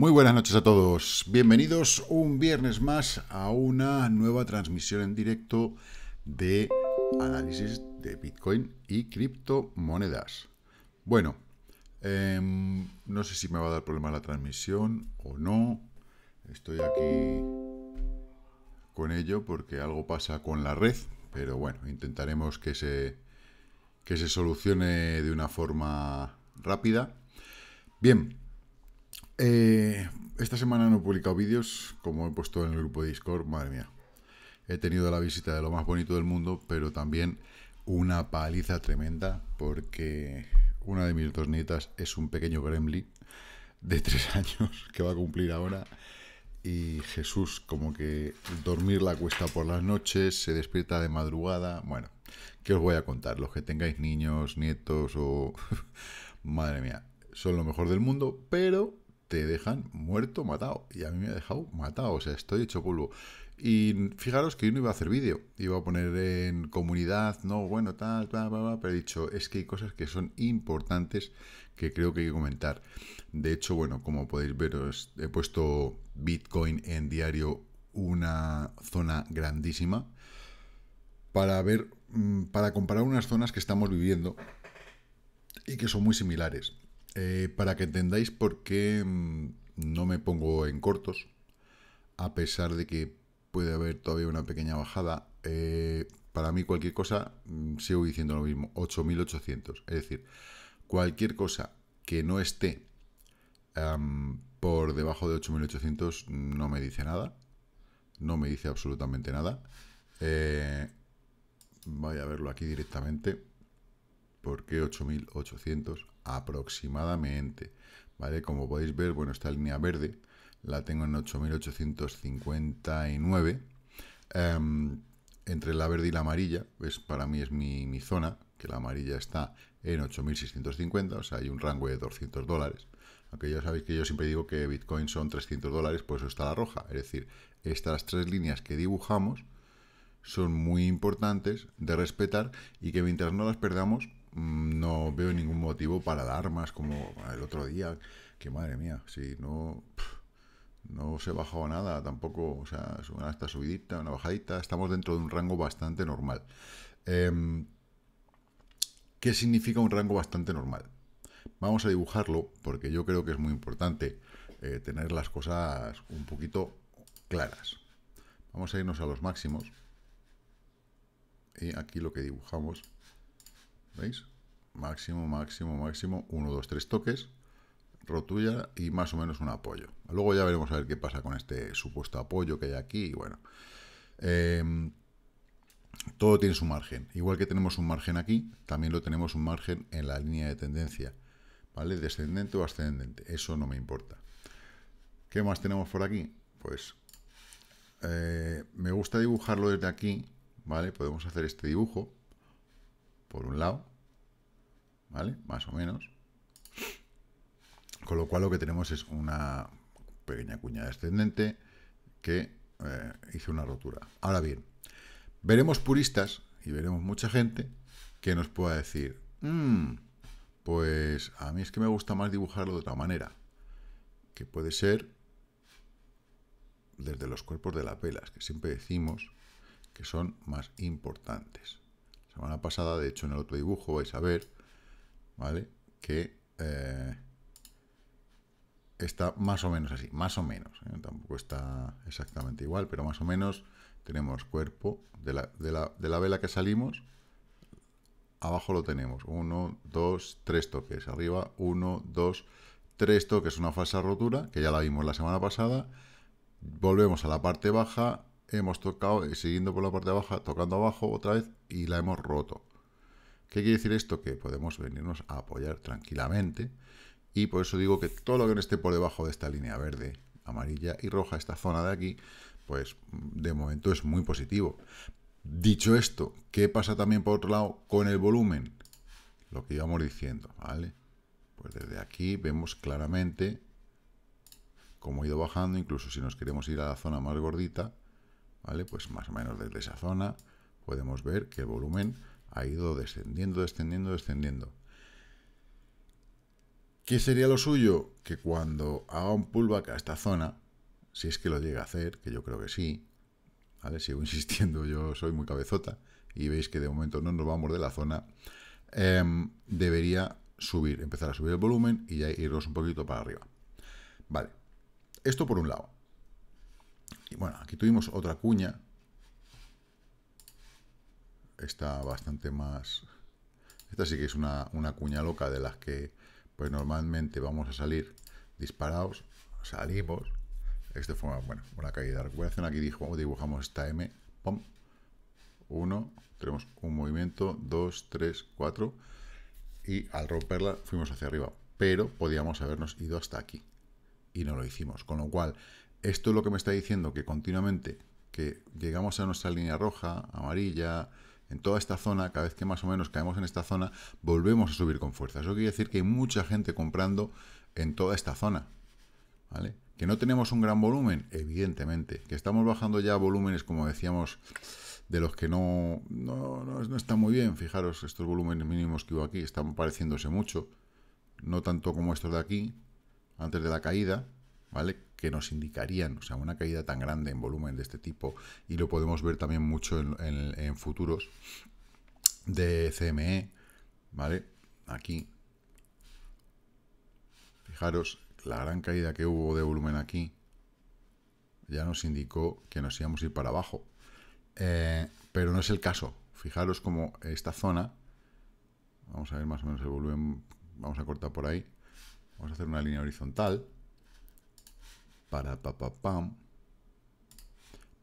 Muy buenas noches a todos. Bienvenidos un viernes más a una nueva transmisión en directo de análisis de Bitcoin y criptomonedas. Bueno, em, no sé si me va a dar problema la transmisión o no. Estoy aquí con ello porque algo pasa con la red, pero bueno, intentaremos que se, que se solucione de una forma rápida. Bien, eh, esta semana no he publicado vídeos, como he puesto en el grupo de Discord, madre mía. He tenido la visita de lo más bonito del mundo, pero también una paliza tremenda, porque una de mis dos nietas es un pequeño gremlin de tres años que va a cumplir ahora. Y Jesús, como que dormir la cuesta por las noches, se despierta de madrugada. Bueno, ¿qué os voy a contar? Los que tengáis niños, nietos o... Madre mía, son lo mejor del mundo, pero te dejan muerto, matado. Y a mí me ha dejado matado, o sea, estoy hecho polvo. Y fijaros que yo no iba a hacer vídeo, iba a poner en comunidad, no, bueno, tal, tal, tal, tal, pero he dicho, es que hay cosas que son importantes que creo que hay que comentar. De hecho, bueno, como podéis ver, he puesto Bitcoin en diario una zona grandísima para ver, mm, para comparar unas zonas que estamos viviendo y que son muy similares. Eh, para que entendáis por qué mm, no me pongo en cortos, a pesar de que puede haber todavía una pequeña bajada, eh, para mí cualquier cosa, mm, sigo diciendo lo mismo, 8.800. Es decir, cualquier cosa que no esté por debajo de 8.800 no me dice nada, no me dice absolutamente nada. Eh, voy a verlo aquí directamente. ¿Por qué 8800? Aproximadamente, ¿vale? Como podéis ver, bueno, esta línea verde la tengo en 8859. Em, entre la verde y la amarilla, para mí es mi, mi zona, que la amarilla está en 8.650, o sea, hay un rango de 200 dólares. Aunque ya sabéis que yo siempre digo que Bitcoin son 300 dólares, por eso está la roja. Es decir, estas tres líneas que dibujamos son muy importantes de respetar y que mientras no las perdamos, Mm, no veo ningún motivo para dar más como el otro día, que madre mía, si no no se bajado nada tampoco, o sea, una hasta subidita, una bajadita, estamos dentro de un rango bastante normal. Em, ¿Qué significa un rango bastante normal? Vamos a dibujarlo porque yo creo que es muy importante eh, tener las cosas un poquito claras. Vamos a irnos a los máximos y aquí lo que dibujamos ¿Veis? Máximo, máximo, máximo. uno, dos, tres toques. Rotulla y más o menos un apoyo. Luego ya veremos a ver qué pasa con este supuesto apoyo que hay aquí. Y bueno, em, todo tiene su margen. Igual que tenemos un margen aquí, también lo tenemos un margen en la línea de tendencia. ¿Vale? Descendente o ascendente. Eso no me importa. ¿Qué más tenemos por aquí? Pues eh, me gusta dibujarlo desde aquí. ¿Vale? Podemos hacer este dibujo por un lado, ¿vale? Más o menos. Con lo cual lo que tenemos es una pequeña cuña descendente que eh, hizo una rotura. Ahora bien, veremos puristas y veremos mucha gente que nos pueda decir, mm, pues a mí es que me gusta más dibujarlo de otra manera, que puede ser desde los cuerpos de las pelas, que siempre decimos que son más importantes semana pasada, de hecho en el otro dibujo vais a ver, ¿vale? Que eh, está más o menos así, más o menos, ¿eh? tampoco está exactamente igual, pero más o menos tenemos cuerpo de la, de la vela que salimos, abajo lo tenemos, 1, 2, 3 toques, arriba 1, 2, 3 toques, una falsa rotura, que ya la vimos la semana pasada, volvemos a la parte baja, hemos tocado, eh, siguiendo por la parte de abajo, tocando abajo otra vez y la hemos roto. ¿Qué quiere decir esto? Que podemos venirnos a apoyar tranquilamente y por eso digo que todo lo que no esté por debajo de esta línea verde, amarilla y roja, esta zona de aquí, pues de momento es muy positivo. Dicho esto, ¿qué pasa también por otro lado con el volumen? Lo que íbamos diciendo, ¿vale? Pues desde aquí vemos claramente cómo ha ido bajando, incluso si nos queremos ir a la zona más gordita, ¿vale? Pues más o menos desde esa zona podemos ver que el volumen ha ido descendiendo, descendiendo, descendiendo. ¿Qué sería lo suyo? Que cuando haga un pullback a esta zona, si es que lo llega a hacer, que yo creo que sí, ¿vale? Sigo insistiendo, yo soy muy cabezota y veis que de momento no nos vamos de la zona, em, debería subir, empezar a subir el volumen y ya irnos un poquito para arriba. Vale, esto por un lado. Y bueno, aquí tuvimos otra cuña. Está bastante más... Esta sí que es una, cuña loca de las que pues normalmente vamos a salir disparados, salimos. Este fue bueno, una caída de recuperación. Aquí dibujamos, esta M. ¡Pum! uno tenemos un movimiento, dos tres cuatro y al romperla fuimos hacia arriba, pero podíamos habernos ido hasta aquí y no lo hicimos, con lo cual esto es lo que me está diciendo que continuamente que llegamos a nuestra línea roja, amarilla, en toda esta zona, cada vez que más o menos caemos en esta zona, volvemos a subir con fuerza. Eso quiere decir que hay mucha gente comprando en toda esta zona. ¿Vale? Que no tenemos un gran volumen, evidentemente. Que estamos bajando ya volúmenes, como decíamos, de los que no, no, no, están muy bien. Fijaros, estos volúmenes mínimos que hubo aquí están pareciéndose mucho. No tanto como estos de aquí, antes de la caída, ¿vale? que nos indicarían, o sea, una caída tan grande en volumen de este tipo, y lo podemos ver también mucho en, futuros de CME, ¿vale? Aquí. Fijaros, la gran caída que hubo de volumen aquí ya nos indicó que nos íbamos a ir para abajo. Eh, pero no es el caso. Fijaros como esta zona, vamos a ver más o menos el volumen, vamos a cortar por ahí, vamos a hacer una línea horizontal, para pa, pam.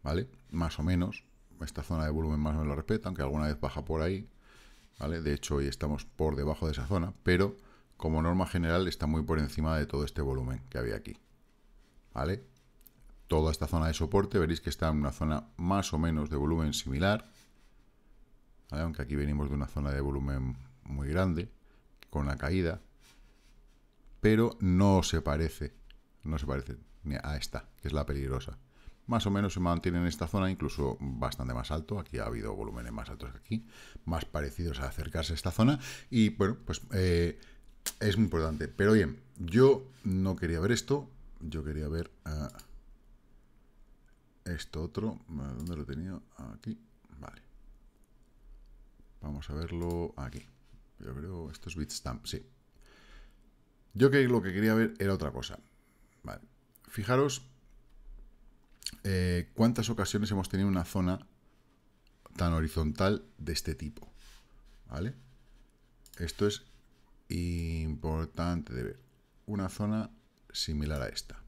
¿Vale? Más o menos. Esta zona de volumen más o menos lo respeta, aunque alguna vez baja por ahí. ¿Vale? De hecho, hoy estamos por debajo de esa zona, pero como norma general está muy por encima de todo este volumen que había aquí. ¿Vale? Toda esta zona de soporte, veréis que está en una zona más o menos de volumen similar. Aunque aquí venimos de una zona de volumen muy grande, con la caída. Pero no se parece, no se parece a esta, que es la peligrosa. Más o menos se mantiene en esta zona, incluso bastante más alto. Aquí ha habido volúmenes más altos que aquí, más parecidos a acercarse a esta zona. Y bueno, pues eh, es muy importante. Pero bien, yo no quería ver esto. Yo quería ver ah, esto otro. Ah, ¿Dónde lo tenía? Aquí. Vale. Vamos a verlo aquí. Yo creo, esto es Bitstamp, sí. Yo que lo que quería ver era otra cosa. Vale. Fijaros eh, cuántas ocasiones hemos tenido una zona tan horizontal de este tipo. ¿Vale? Esto es importante de ver. Una zona similar a esta.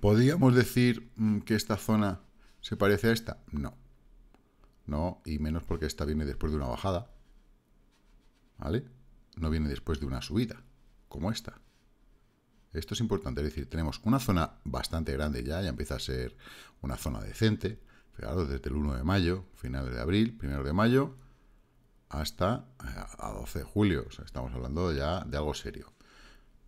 ¿Podríamos decir mm, que esta zona se parece a esta? No. No, y menos porque esta viene después de una bajada. ¿Vale? No viene después de una subida, como esta. Esto es importante, es decir, tenemos una zona bastante grande ya, ya empieza a ser una zona decente, fijaros, desde el 1 de mayo, final de abril, primero de mayo, hasta eh, a 12 de julio, o sea, estamos hablando ya de algo serio.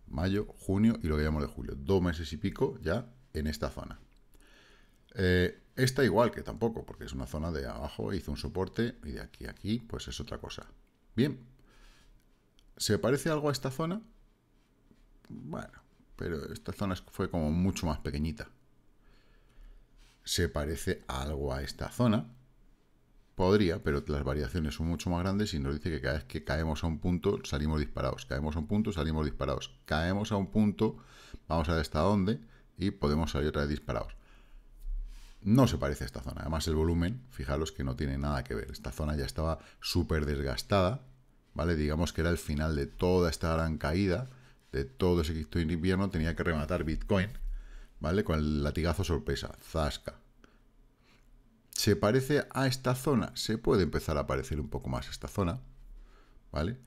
Mayo, junio y lo que llamamos de julio, dos meses y pico ya en esta zona. está eh, esta igual que tampoco, porque es una zona de abajo, hizo un soporte y de aquí a aquí, pues es otra cosa. Bien, ¿se parece algo a esta zona? Bueno, pero esta zona fue como mucho más pequeñita. Se parece algo a esta zona. Podría, pero las variaciones son mucho más grandes y nos dice que cada vez que caemos a un punto salimos disparados. Caemos a un punto, salimos disparados. Caemos a un punto, vamos a ver hasta dónde y podemos salir otra vez disparados. No se parece a esta zona. Además el volumen, fijaros que no tiene nada que ver. Esta zona ya estaba súper desgastada, ¿vale? Digamos que era el final de toda esta gran caída de todo ese de invierno tenía que rematar Bitcoin, ¿vale? Con el latigazo sorpresa, zasca. ¿Se parece a esta zona? Se puede empezar a parecer un poco más esta zona, ¿vale?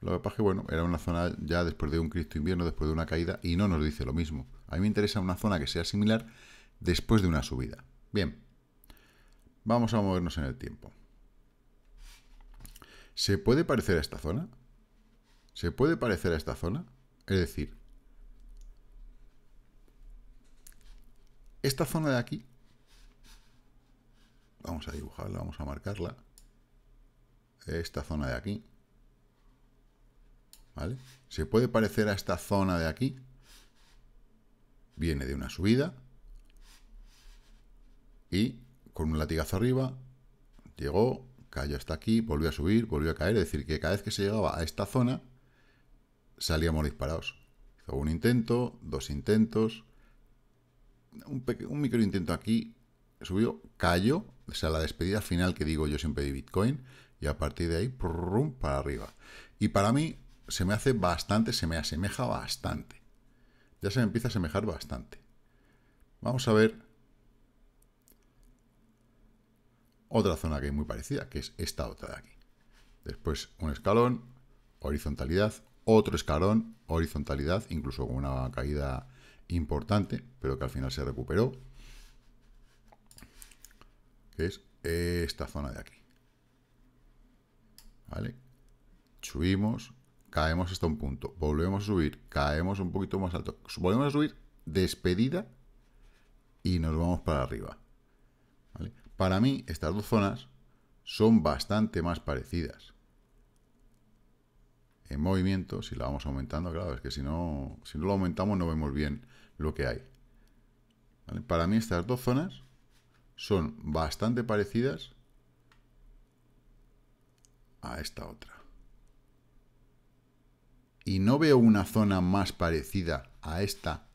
Lo que pasa es que, bueno, era una zona ya después de un Cristo invierno, después de una caída, y no nos dice lo mismo. A mí me interesa una zona que sea similar después de una subida. Bien, vamos a movernos en el tiempo. ¿Se puede parecer a esta zona? ¿Se puede parecer a esta zona? Es decir, esta zona de aquí, vamos a dibujarla, vamos a marcarla, esta zona de aquí, ¿vale? Se puede parecer a esta zona de aquí, viene de una subida, y con un latigazo arriba, llegó, cayó hasta aquí, volvió a subir, volvió a caer, es decir, que cada vez que se llegaba a esta zona, salíamos disparados. Hizo un intento, dos intentos, un, micro intento aquí, subió, cayó, o sea, la despedida final que digo yo siempre de Bitcoin, y a partir de ahí, para arriba. Y para mí, se me hace bastante, se me asemeja bastante. Ya se me empieza a asemejar bastante. Vamos a ver otra zona que es muy parecida, que es esta otra de aquí. Después un escalón, horizontalidad, otro escalón, horizontalidad, incluso con una caída importante, pero que al final se recuperó, que es esta zona de aquí. ¿Vale? Subimos, caemos hasta un punto, volvemos a subir, caemos un poquito más alto, volvemos a subir, despedida y nos vamos para arriba. Para mí, estas dos zonas son bastante más parecidas en movimiento, si la vamos aumentando, claro, es que si no, si no lo aumentamos no vemos bien lo que hay. Para mí estas dos zonas son bastante parecidas a esta otra. Y no veo una zona más parecida a esta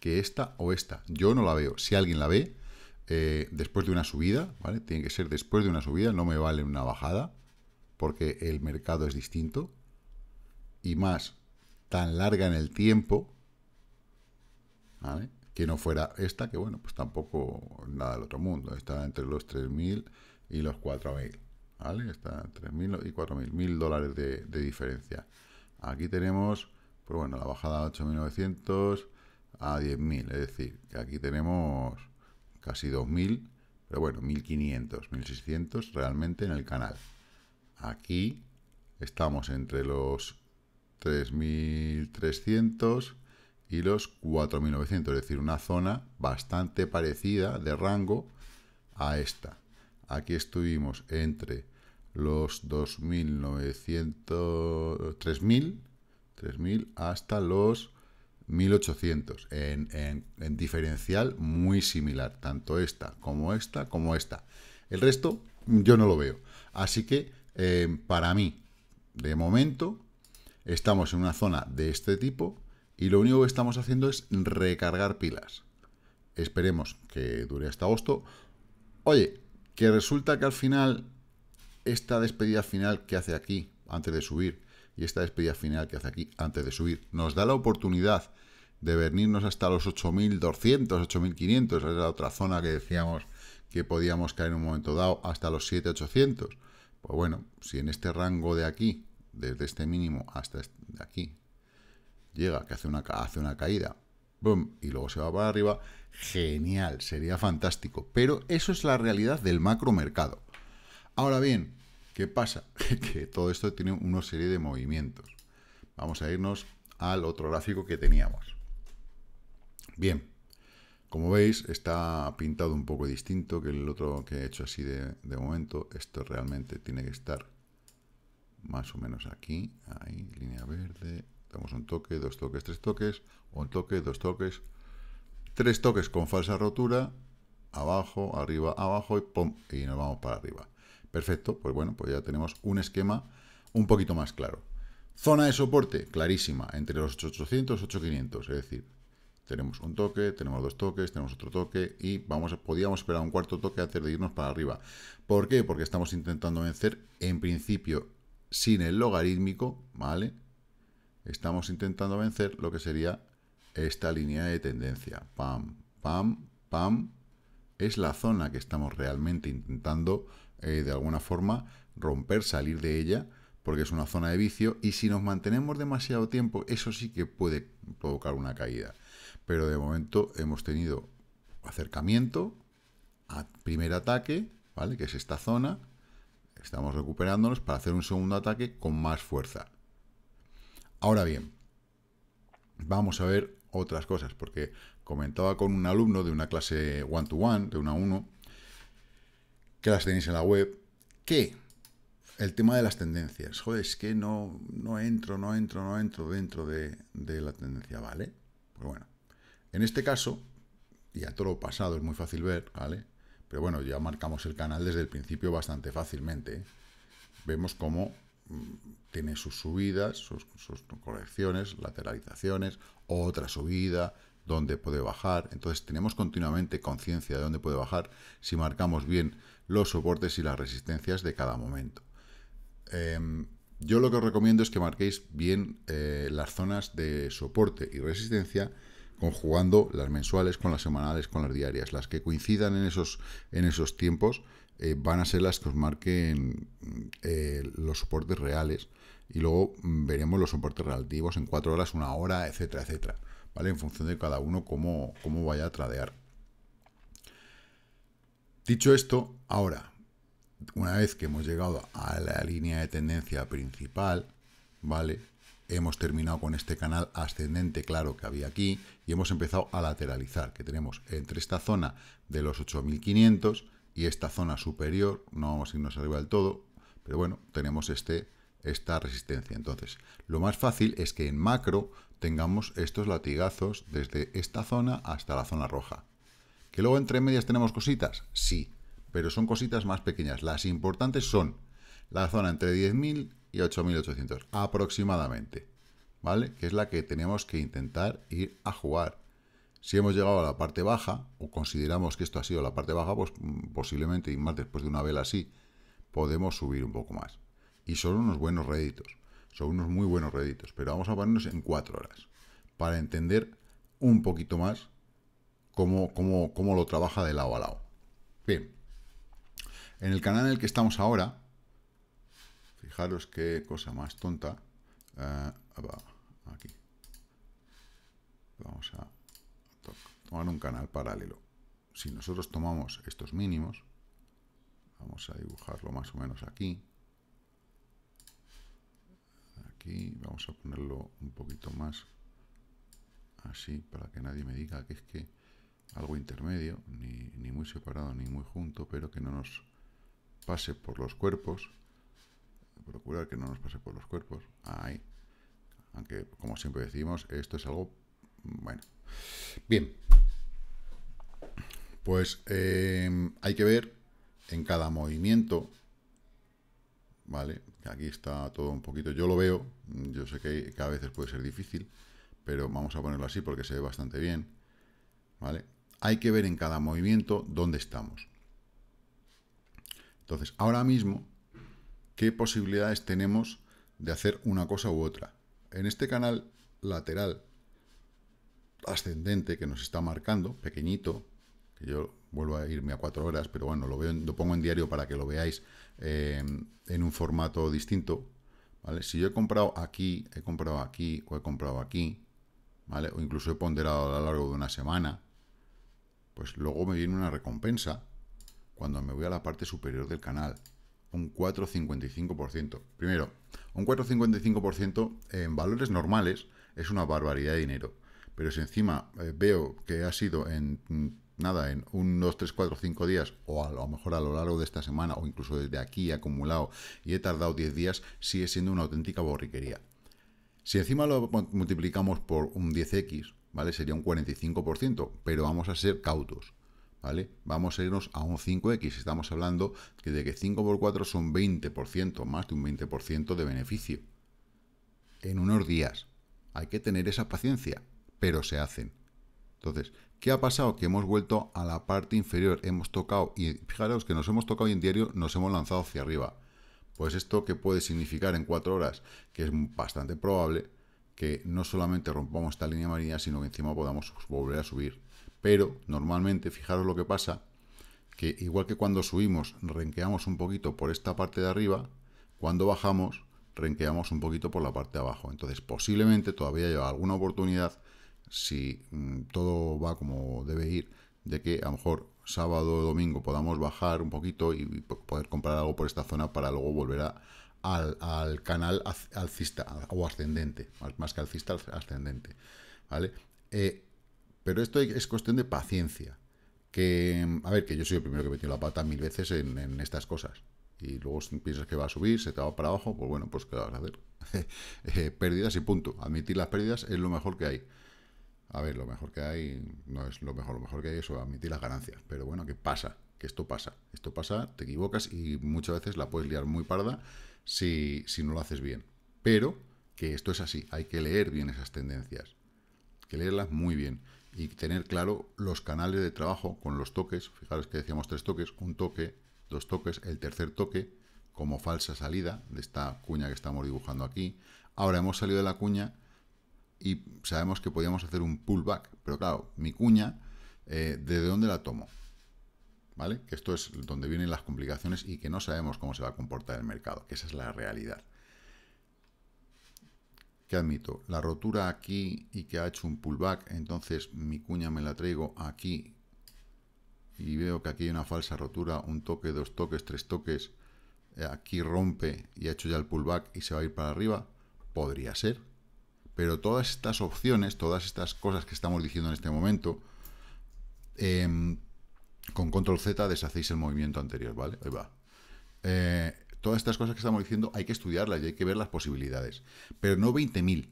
que esta o esta. Yo no la veo. Si alguien la ve, eh, después de una subida, ¿vale? Tiene que ser después de una subida, no me vale una bajada, porque el mercado es distinto y más tan larga en el tiempo, ¿vale? que no fuera esta, que bueno, pues tampoco nada del otro mundo. Está entre los 3.000 y los 4.000. ¿Vale? Está 3.000 y 4.000, 1.000 dólares de, diferencia. Aquí tenemos, pues bueno, la bajada de 8.900 a 10.000. Es decir, que aquí tenemos casi 2.000, pero bueno, 1.500, 1.600 realmente en el canal. Aquí estamos entre los 3.300 y los 4.900, es decir, una zona bastante parecida de rango a esta. Aquí estuvimos entre los 2.900, 3.000, hasta los 1.800, en, diferencial muy similar, tanto esta como esta como esta. El resto yo no lo veo. Así que eh, para mí, de momento, Estamos en una zona de este tipo y lo único que estamos haciendo es recargar pilas. Esperemos que dure hasta agosto. Oye, que resulta que al final esta despedida final que hace aquí antes de subir y esta despedida final que hace aquí antes de subir nos da la oportunidad de venirnos hasta los 8.200, 8.500, es la otra zona que decíamos que podíamos caer en un momento dado hasta los 7.800. Pues bueno, si en este rango de aquí desde este mínimo hasta aquí, llega, que hace una, hace una caída, boom, y luego se va para arriba, genial, sería fantástico. Pero eso es la realidad del macromercado. Ahora bien, ¿qué pasa? que todo esto tiene una serie de movimientos. Vamos a irnos al otro gráfico que teníamos. Bien, como veis, está pintado un poco distinto que el otro que he hecho así de momento. Esto realmente tiene que estar más o menos aquí, ahí, línea verde, damos un toque, dos toques, tres toques, un toque, dos toques, tres toques con falsa rotura, abajo, arriba, abajo y pum, y nos vamos para arriba. Perfecto, pues bueno, pues ya tenemos un esquema un poquito más claro. Zona de soporte, clarísima, entre los 800 y 8500, es decir, tenemos un toque, tenemos dos toques, tenemos otro toque y vamos, podíamos esperar un cuarto toque antes de irnos para arriba. ¿Por qué? Porque estamos intentando vencer en principio sin el logarítmico, ¿vale? Estamos intentando vencer lo que sería esta línea de tendencia. Pam, pam, pam. Es la zona que estamos realmente intentando, eh, de alguna forma, romper, salir de ella, porque es una zona de vicio. Y si nos mantenemos demasiado tiempo, eso sí que puede provocar una caída. Pero de momento hemos tenido acercamiento, a primer ataque, ¿vale? Que es esta zona Estamos recuperándonos para hacer un segundo ataque con más fuerza. Ahora bien, vamos a ver otras cosas, porque comentaba con un alumno de una clase one-to-one, de una a uno, que las tenéis en la web, que el tema de las tendencias. Joder, es que no, no entro, no entro, no entro dentro de, la tendencia, ¿vale? Pues bueno, en este caso, y a todo lo pasado es muy fácil ver, ¿vale? Pero bueno, ya marcamos el canal desde el principio bastante fácilmente. ¿eh? Vemos cómo mm, tiene sus subidas, sus, correcciones, lateralizaciones, otra subida, dónde puede bajar. Entonces tenemos continuamente conciencia de dónde puede bajar si marcamos bien los soportes y las resistencias de cada momento. Em, yo lo que os recomiendo es que marquéis bien eh, las zonas de soporte y resistencia conjugando las mensuales con las semanales, con las diarias. Las que coincidan en esos, en esos tiempos eh, van a ser las que os marquen eh, los soportes reales y luego mm, veremos los soportes relativos en cuatro horas, una hora, etcétera, etcétera. ¿Vale? En función de cada uno cómo, cómo vaya a tradear. Dicho esto, ahora, una vez que hemos llegado a la línea de tendencia principal, ¿vale? hemos terminado con este canal ascendente claro que había aquí y hemos empezado a lateralizar, que tenemos entre esta zona de los 8500 y esta zona superior, no vamos a irnos arriba del todo, pero bueno, tenemos este, esta resistencia. Entonces, lo más fácil es que en macro tengamos estos latigazos desde esta zona hasta la zona roja. ¿Que luego entre medias tenemos cositas? Sí, pero son cositas más pequeñas. Las importantes son la zona entre 10.000 y 8.800 aproximadamente, ¿vale? Que es la que tenemos que intentar ir a jugar. Si hemos llegado a la parte baja, o consideramos que esto ha sido la parte baja, pues mm, posiblemente y más después de una vela así, podemos subir un poco más. Y son unos buenos réditos, son unos muy buenos réditos, pero vamos a ponernos en 4 horas para entender un poquito más cómo, cómo, cómo lo trabaja de lado a lado. Bien, en el canal en el que estamos ahora, Fijaros qué cosa más tonta. Eh, aquí. Vamos a tomar un canal paralelo. Si nosotros tomamos estos mínimos, vamos a dibujarlo más o menos aquí. Aquí vamos a ponerlo un poquito más así para que nadie me diga que es que algo intermedio, ni, ni muy separado ni muy junto, pero que no nos pase por los cuerpos procurar que no nos pase por los cuerpos. Ahí. Aunque, como siempre decimos, esto es algo... Bueno. Bien. Pues em, hay que ver en cada movimiento, ¿vale? Aquí está todo un poquito, yo lo veo, yo sé que a veces puede ser difícil, pero vamos a ponerlo así porque se ve bastante bien, ¿vale? Hay que ver en cada movimiento dónde estamos. Entonces, ahora mismo qué posibilidades tenemos de hacer una cosa u otra. En este canal lateral ascendente que nos está marcando, pequeñito, que yo vuelvo a irme a cuatro horas, pero bueno, lo, pongo en diario para que lo veáis eh, en un formato distinto. Si yo he comprado aquí, he comprado aquí o he comprado aquí, ¿vale? o incluso he ponderado a lo largo de una semana, pues luego me viene una recompensa cuando me voy a la parte superior del canal un 4,55%. Primero, un 4,55% en valores normales es una barbaridad de dinero. Pero si encima eh, veo que ha sido en mm, nada, en unos 3, tres, cuatro, cinco días, o a lo mejor a lo largo de esta semana, o incluso desde aquí he acumulado y he tardado 10 días, sigue siendo una auténtica borriquería. Si encima lo multiplicamos por un 10x, ¿vale? Sería un 45%, pero vamos a ser cautos. Vamos a irnos a un 5X. Estamos hablando de que 5 por 4 son 20%, más de un 20% de beneficio. En unos días. Hay que tener esa paciencia, pero se hacen. Entonces, ¿qué ha pasado? Que hemos vuelto a la parte inferior, hemos tocado, y fijaros que nos hemos tocado y en diario nos hemos lanzado hacia arriba. Pues esto que puede significar en 4 horas, que es bastante probable que no solamente rompamos esta línea maría sino que encima podamos volver a subir. Pero normalmente, fijaros lo que pasa, que igual que cuando subimos renqueamos un poquito por esta parte de arriba, cuando bajamos renqueamos un poquito por la parte de abajo. Entonces posiblemente todavía haya alguna oportunidad, si mm, todo va como debe ir, de que a lo mejor sábado o domingo podamos bajar un poquito y, poder comprar algo por esta zona para luego volver al, canal alcista o ascendente, más, que alcista, ascendente. ¿vale? Eh, pero esto es cuestión de paciencia. Que, mm, a ver, que yo soy el primero que he metido la pata mil veces en, estas cosas. Y luego piensas que va a subir, se te va para abajo, pues bueno, pues ¿qué vas a hacer? Eh, pérdidas y punto. Admitir las pérdidas es lo mejor que hay. A ver, lo mejor que hay no es lo mejor, lo mejor que hay es admitir las ganancias. Pero bueno, que pasa, que esto pasa. Esto pasa, te equivocas y muchas veces la puedes liar muy parda si, si no lo haces bien. Pero que esto es así, hay que leer bien esas tendencias. Hay que leerlas muy bien y tener claro los canales de trabajo con los toques. Fijaros que decíamos tres toques, un toque, dos toques, el tercer toque como falsa salida de esta cuña que estamos dibujando aquí. Ahora hemos salido de la cuña y sabemos que podíamos hacer un pullback, pero claro, mi cuña, desde eh, ¿de dónde la tomo? ¿Vale? Que esto es donde vienen las complicaciones y que no sabemos cómo se va a comportar el mercado, que esa es la realidad que admito, la rotura aquí y que ha hecho un pullback, entonces mi cuña me la traigo aquí y veo que aquí hay una falsa rotura, un toque, dos toques, tres toques, eh, aquí rompe y ha hecho ya el pullback y se va a ir para arriba, podría ser. Pero todas estas opciones, todas estas cosas que estamos diciendo en este momento, em, con control Z deshacéis el movimiento anterior, ¿vale? Ahí va. Eh, todas estas cosas que estamos diciendo hay que estudiarlas y hay que ver las posibilidades. Pero no 20.000,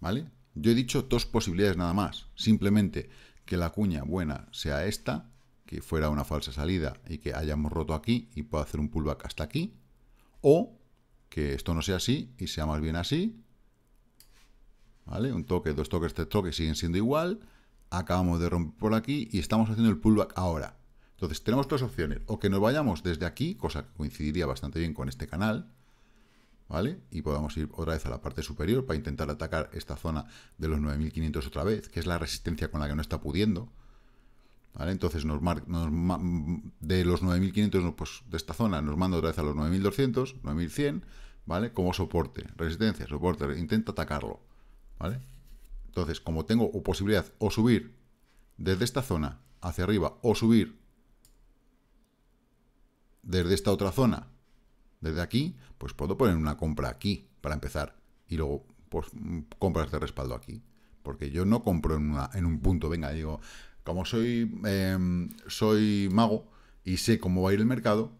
¿vale? Yo he dicho dos posibilidades nada más. Simplemente que la cuña buena sea esta, que fuera una falsa salida y que hayamos roto aquí y pueda hacer un pullback hasta aquí. O que esto no sea así y sea más bien así. ¿Vale? Un toque, dos toques, tres toques siguen siendo igual. Acabamos de romper por aquí y estamos haciendo el pullback ahora. Entonces tenemos dos opciones, o que nos vayamos desde aquí, cosa que coincidiría bastante bien con este canal, ¿vale? Y podamos ir otra vez a la parte superior para intentar atacar esta zona de los 9500 otra vez, que es la resistencia con la que no está pudiendo, ¿vale? Entonces nos, de los 9500, pues de esta zona, nos manda otra vez a los 9200, 9100, ¿vale? Como soporte, resistencia, soporte, intenta atacarlo, ¿vale? Entonces, como tengo posibilidad o subir desde esta zona hacia arriba o subir desde esta otra zona, desde aquí, pues puedo poner una compra aquí para empezar y luego pues mm, compras de respaldo aquí, porque yo no compro en, en un punto, venga, digo, como soy, em, soy mago y sé cómo va a ir el mercado,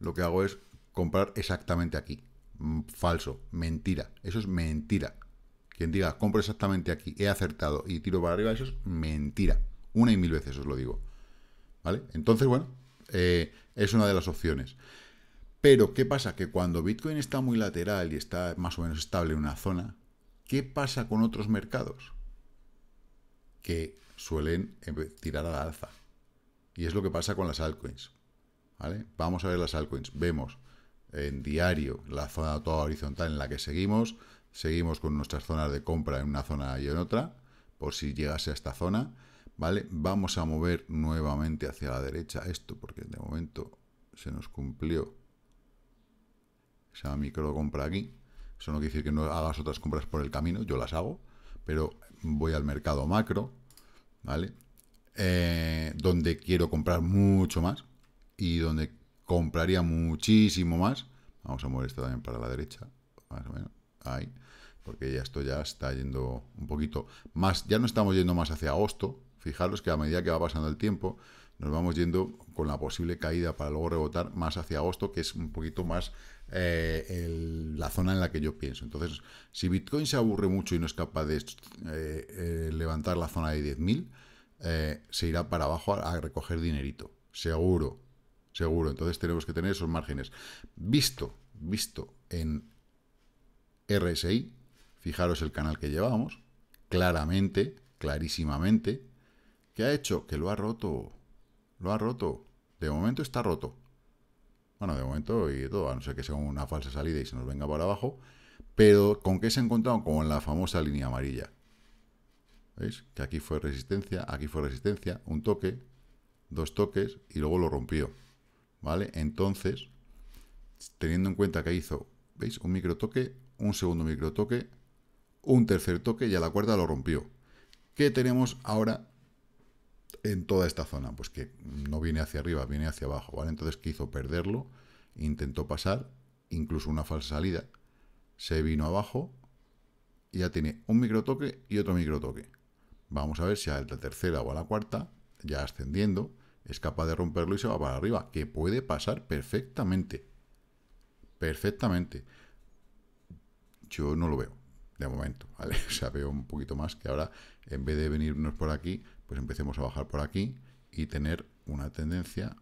lo que hago es comprar exactamente aquí. Mm, falso, mentira, eso es mentira. Quien diga, compro exactamente aquí, he acertado y tiro para arriba, eso es mentira. Una y mil veces os lo digo. ¿Vale? Entonces, bueno, eh, es una de las opciones. Pero, ¿qué pasa? Que cuando Bitcoin está muy lateral y está más o menos estable en una zona, ¿qué pasa con otros mercados? Que suelen eh, tirar a la alza. Y es lo que pasa con las altcoins. ¿vale? Vamos a ver las altcoins. Vemos en diario la zona toda horizontal en la que seguimos. Seguimos con nuestras zonas de compra en una zona y en otra, por si llegase a esta zona. ¿vale? Vamos a mover nuevamente hacia la derecha esto, porque de momento se nos cumplió esa micro compra aquí. Eso no quiere decir que no hagas otras compras por el camino, yo las hago, pero voy al mercado macro, ¿vale? Eh, donde quiero comprar mucho más y donde compraría muchísimo más. Vamos a mover esto también para la derecha, más o menos, ahí, porque ya esto ya está yendo un poquito más, ya no estamos yendo más hacia agosto, Fijaros que a medida que va pasando el tiempo, nos vamos yendo con la posible caída para luego rebotar más hacia agosto, que es un poquito más eh, la zona en la que yo pienso. Entonces, si Bitcoin se aburre mucho y no es capaz de eh, eh, levantar la zona de 10.000, se irá para abajo a, a, recoger dinerito, seguro, seguro. Entonces tenemos que tener esos márgenes. Visto, visto en RSI, fijaros el canal que llevamos, claramente, clarísimamente, ¿Qué ha hecho? Que lo ha roto. Lo ha roto. De momento está roto. Bueno, de momento y todo, a no ser que sea una falsa salida y se nos venga para abajo. Pero ¿con qué se ha encontrado? en la famosa línea amarilla. ¿Veis? Que aquí fue resistencia, aquí fue resistencia, un toque, dos toques y luego lo rompió. ¿Vale? Entonces, teniendo en cuenta que hizo, ¿veis? Un micro toque, un segundo micro toque, un tercer toque y a la cuerda lo rompió. ¿Qué tenemos ahora en toda esta zona? Pues que no viene hacia arriba, viene hacia abajo, ¿vale? Entonces, ¿qué hizo? Perderlo, intentó pasar, incluso una falsa salida, se vino abajo, y ya tiene un microtoque y otro microtoque. Vamos a ver si a la tercera o a la cuarta, ya ascendiendo, es capaz de romperlo y se va para arriba, que puede pasar perfectamente. Perfectamente. Yo no lo veo, de momento, ¿vale? O sea, veo un poquito más que ahora, en vez de venirnos por aquí, pues empecemos a bajar por aquí y tener una tendencia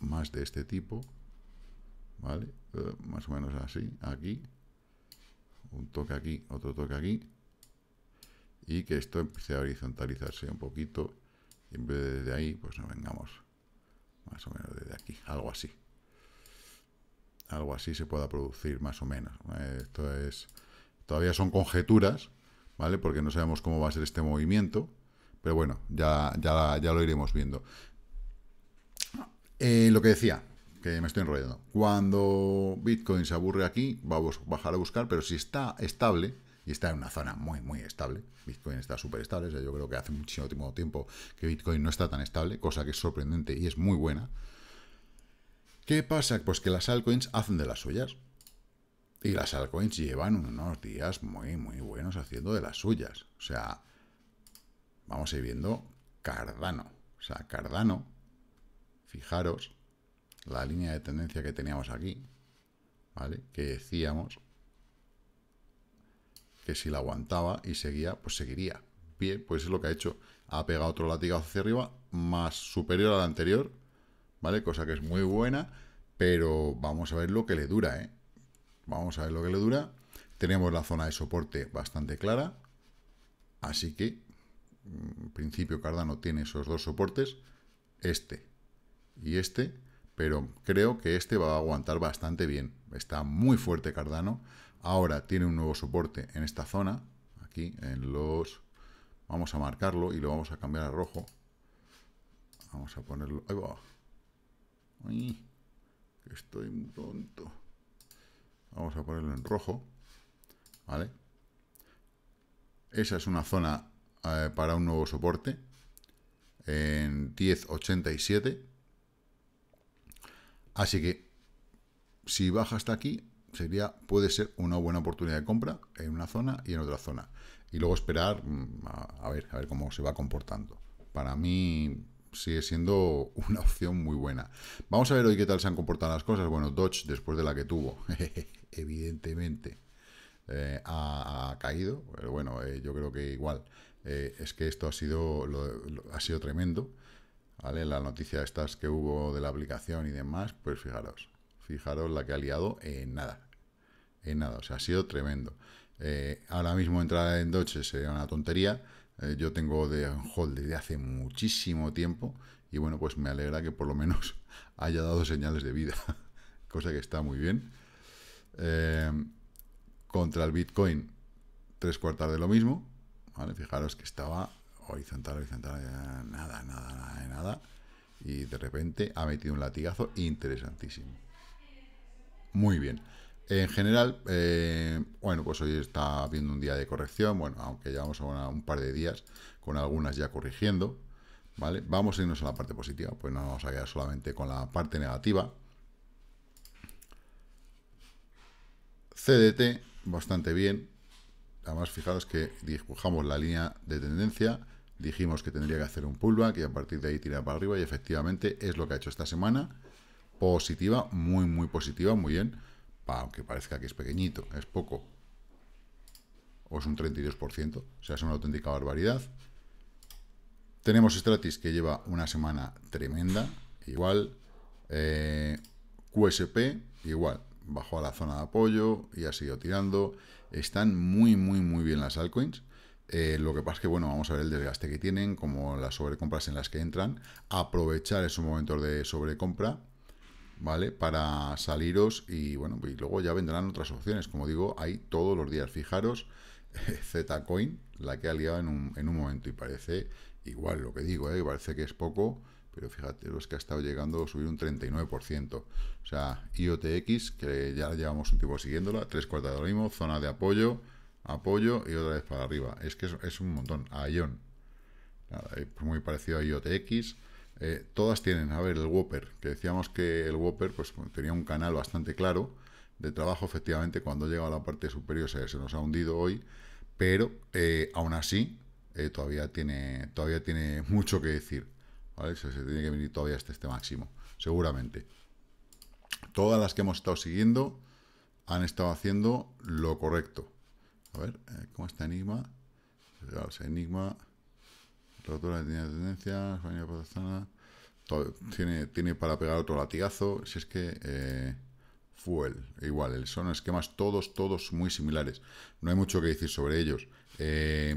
más de este tipo, ¿vale? Eh, más o menos así, aquí, un toque aquí, otro toque aquí, y que esto empiece a horizontalizarse un poquito, y en vez de ahí, pues nos vengamos más o menos desde aquí, algo así. Algo así se pueda producir, más o menos. esto es... Todavía son conjeturas, ¿vale? Porque no sabemos cómo va a ser este movimiento, pero bueno, ya, ya, ya lo iremos viendo. Eh, lo que decía, que me estoy enrollando. Cuando Bitcoin se aburre aquí, vamos a bajar a buscar, pero si está estable, y está en una zona muy, muy estable, Bitcoin está súper estable, yo creo que hace muchísimo tiempo que Bitcoin no está tan estable, cosa que es sorprendente y es muy buena. ¿Qué pasa? Pues que las altcoins hacen de las suyas. Y las altcoins llevan unos días muy, muy buenos haciendo de las suyas. O sea, vamos a ir viendo Cardano. O sea, Cardano, fijaros, la línea de tendencia que teníamos aquí, ¿vale? Que decíamos que si la aguantaba y seguía, pues seguiría. Bien, pues es lo que ha hecho. Ha pegado otro latigazo hacia arriba, más superior a la anterior, ¿vale? Cosa que es muy buena, pero vamos a ver lo que le dura, ¿eh? Vamos a ver lo que le dura. Tenemos la zona de soporte bastante clara, así que en principio Cardano tiene esos dos soportes, este y este, pero creo que este va a aguantar bastante bien. Está muy fuerte Cardano. Ahora tiene un nuevo soporte en esta zona, aquí en los... Vamos a marcarlo y lo vamos a cambiar a rojo. Vamos a ponerlo... Ahí estoy tonto. Vamos a ponerlo en rojo. ¿Vale? Esa es una zona eh, para un nuevo soporte en 10.87. Así que si baja hasta aquí, sería, puede ser una buena oportunidad de compra en una zona y en otra zona. Y luego esperar mm, a, ver, a ver cómo se va comportando. Para mí sigue siendo una opción muy buena. Vamos a ver hoy qué tal se han comportado las cosas. Bueno, Dodge, después de la que tuvo, evidentemente, eh, ha, caído. Pero bueno, eh, yo creo que igual eh, es que esto ha sido, ha sido tremendo. ¿vale? La noticia estas que hubo de la aplicación y demás, pues fijaros, fijaros la que ha liado en nada. En nada, o sea, ha sido tremendo. Eh, ahora mismo entrar en Doge sería una tontería. Eh, yo tengo de hold desde hace muchísimo tiempo y bueno, pues me alegra que por lo menos haya dado señales de vida, cosa que está muy bien. contra el Bitcoin, tres cuartas de lo mismo. Fijaros que estaba horizontal, horizontal, nada, nada, nada, nada. Y de repente ha metido un latigazo interesantísimo. Muy bien. En general, eh, bueno, pues hoy está habiendo un día de corrección, bueno, aunque llevamos a un par de días con algunas ya corrigiendo, ¿vale? Vamos a irnos a la parte positiva, pues no vamos a quedar solamente con la parte negativa. CDT, bastante bien, además fijaros que dibujamos la línea de tendencia, dijimos que tendría que hacer un pullback y a partir de ahí tirar para arriba y efectivamente es lo que ha hecho esta semana. Positiva, muy, muy positiva, muy bien. Aunque parezca que es pequeñito, es poco. O es un 32%, o sea, es una auténtica barbaridad. Tenemos Stratis que lleva una semana tremenda, igual. Eh, QSP, igual, bajó a la zona de apoyo y ha seguido tirando. Están muy, muy, muy bien las altcoins. Eh, lo que pasa es que, bueno, vamos a ver el desgaste que tienen, como las sobrecompras en las que entran. Aprovechar esos momentos de sobrecompra, ¿vale? Para saliros y, bueno, y luego ya vendrán otras opciones. Como digo, hay todos los días. Fijaros, eh, Zcoin, la que ha liado en un, en un momento y parece igual lo que digo, ¿eh? parece que es poco, pero fíjate los que ha estado llegando a subir un 39%. O sea, IOTX, que ya llevamos un tiempo siguiéndola, tres cuartas de lo mismo, zona de apoyo, apoyo y otra vez para arriba. Es que es, un montón. A Ion, eh, pues muy parecido a IOTX. Eh, todas tienen, a ver, el Whopper, que decíamos que el Whopper pues, tenía un canal bastante claro de trabajo, efectivamente, cuando llega a la parte superior se, nos ha hundido hoy, pero eh, aún así todavía, tiene, todavía tiene mucho que decir. Se, tiene que venir todavía hasta este, este máximo, seguramente. Todas las que hemos estado siguiendo han estado haciendo lo correcto. A ver, eh, ¿cómo está Enigma? Enigma, de tendencia, tiene, tiene para pegar otro latigazo, si es que... fue eh, Fuel, igual, son esquemas todos, todos muy similares. No hay mucho que decir sobre ellos. Eh,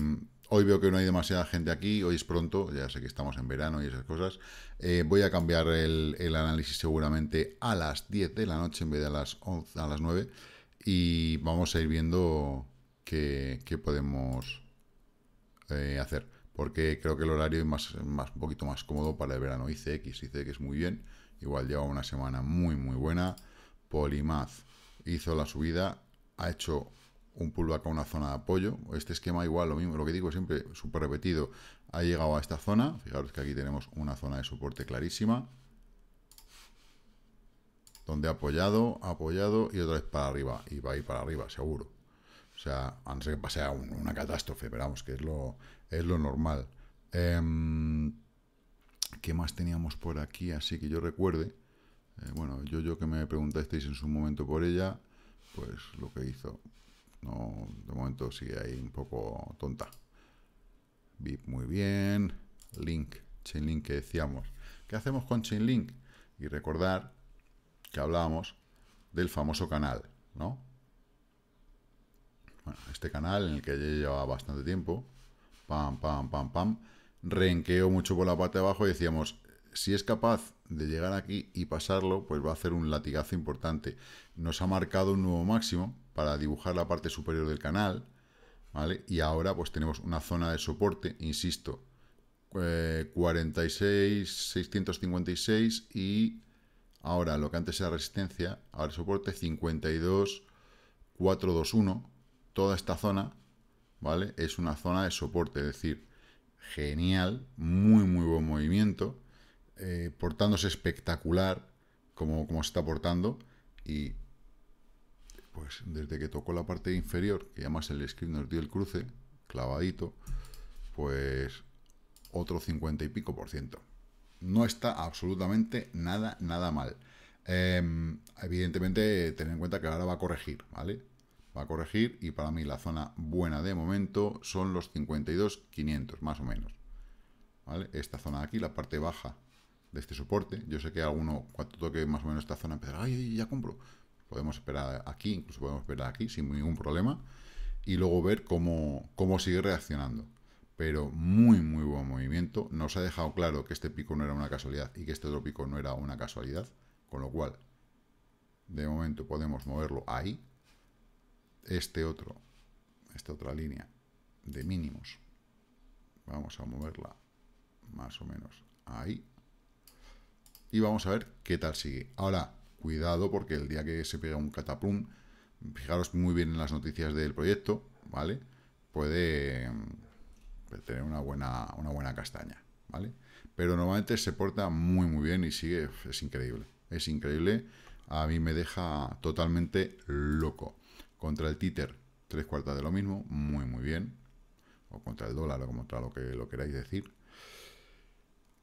Hoy veo que no hay demasiada gente aquí, hoy es pronto, ya sé que estamos en verano y esas cosas. Eh, voy a cambiar el, análisis seguramente a las 10 de la noche en vez de a las, a las 9 y vamos a ir viendo qué, podemos eh, hacer, porque creo que el horario es más, un poquito más cómodo para el verano. ICX, es muy bien, igual lleva una semana muy muy buena. Polimath hizo la subida, ha hecho un pullback a una zona de apoyo. Este esquema igual, lo mismo, lo que digo siempre, súper repetido, ha llegado a esta zona. Fijaros que aquí tenemos una zona de soporte clarísima. Donde ha apoyado, ha apoyado y otra vez para arriba. Y va a ir para arriba, seguro. O sea, antes no que pase una catástrofe, pero vamos, que es lo, es lo normal. Em, ¿Qué más teníamos por aquí? Así que yo recuerde. Eh, bueno, yo, yo que me preguntasteis en su momento por ella, pues lo que hizo no, de momento sigue ahí un poco tonta. VIP muy bien. Link, Chainlink que decíamos. ¿Qué hacemos con Chainlink? Y recordar que hablábamos del famoso canal, ¿no? este canal en el que ya llevaba bastante tiempo, pam, pam, pam, pam, renqueó mucho por la parte de abajo y decíamos, si es capaz de llegar aquí y pasarlo, pues va a hacer un latigazo importante. Nos ha marcado un nuevo máximo, para dibujar la parte superior del canal, ¿vale? Y ahora pues tenemos una zona de soporte, insisto, 46, eh, 656 y ahora lo que antes era resistencia, ahora soporte 52, 421. Toda esta zona, ¿vale? Es una zona de soporte, es decir, genial, muy, muy buen movimiento, eh, portándose espectacular como, como se está portando y pues desde que tocó la parte inferior, que además el script nos dio el cruce, clavadito, pues otro 50 y pico por ciento. No está absolutamente nada, nada mal. Em, evidentemente, tener en cuenta que ahora va a corregir, ¿vale? Va a corregir y para mí la zona buena de momento son los 52,500, más o menos. ¿Vale? Esta zona de aquí, la parte baja de este soporte. Yo sé que alguno, cuando toque más o menos esta zona, empezará, ay, ya compro. Podemos esperar aquí, incluso podemos esperar aquí sin ningún problema y luego ver cómo, sigue reaccionando. Pero muy, muy buen movimiento. Nos ha dejado claro que este pico no era una casualidad y que este otro pico no era una casualidad. Con lo cual, de momento podemos moverlo ahí. Este otro, esta otra línea de mínimos, vamos a moverla más o menos ahí. Y vamos a ver qué tal sigue. Ahora, cuidado porque el día que se pega un catapum... fijaros muy bien en las noticias del proyecto, ¿vale? Mm, puede tener una buena, una buena castaña, ¿vale? Pero normalmente se porta muy, muy bien y sigue, es increíble, es increíble. A mí me deja totalmente loco. Contra el títer, tres cuartas de lo mismo, muy, muy bien. O contra el dólar, o contra lo que lo queráis decir.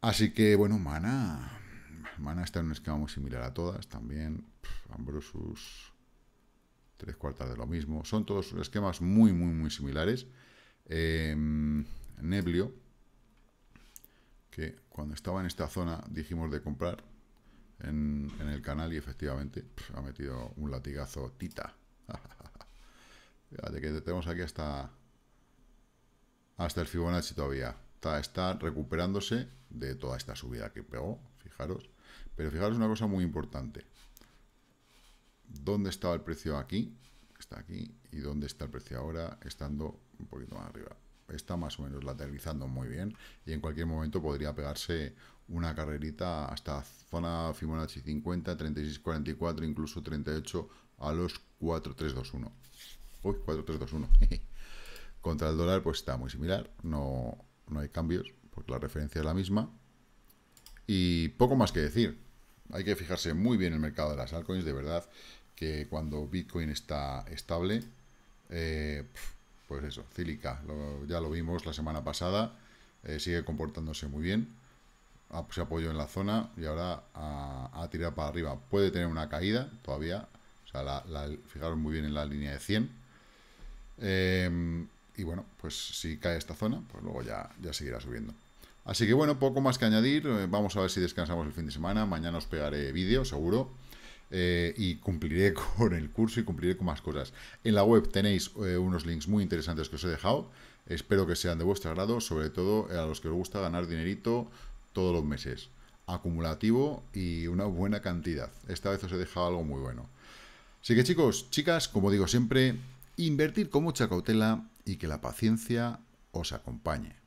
Así que, bueno, mana, Mana está en un esquema muy similar a todas también. Ambrosus, tres cuartas de lo mismo. Son todos esquemas muy, muy, muy similares. Em, Neblio, que cuando estaba en esta zona dijimos de comprar en, el canal y efectivamente ha metido un latigazo tita. Fíjate que tenemos aquí hasta, hasta el Fibonacci todavía. está recuperándose de toda esta subida que pegó, fijaros. Pero fijaros una cosa muy importante. ¿Dónde estaba el precio aquí? Está aquí. ¿Y dónde está el precio ahora? Estando un poquito más arriba. Está más o menos lateralizando muy bien. Y en cualquier momento podría pegarse una carrerita hasta zona Fibonacci 50, 36, 44, incluso 38 a los 1. Uy, 4321. Contra el dólar pues está muy similar. No, no hay cambios porque la referencia es la misma. Y poco más que decir hay que fijarse muy bien el mercado de las altcoins, de verdad, que cuando Bitcoin está estable, eh, pues eso, cílica, ya lo vimos la semana pasada, eh, sigue comportándose muy bien, se apoyó en la zona y ahora ha tirado para arriba. Puede tener una caída todavía, o sea, la, fijaros muy bien en la línea de 100. Eh, y bueno, pues si cae esta zona, pues luego ya, ya seguirá subiendo. Así que bueno, poco más que añadir. Eh, vamos a ver si descansamos el fin de semana. Mañana os pegaré vídeo, seguro. Eh, y cumpliré con el curso y cumpliré con más cosas. En la web tenéis eh, unos links muy interesantes que os he dejado. Espero que sean de vuestro agrado, sobre todo a los que os gusta ganar dinerito todos los meses. Acumulativo y una buena cantidad. Esta vez os he dejado algo muy bueno. Así que chicos, chicas, como digo siempre, invertir con mucha cautela y que la paciencia os acompañe.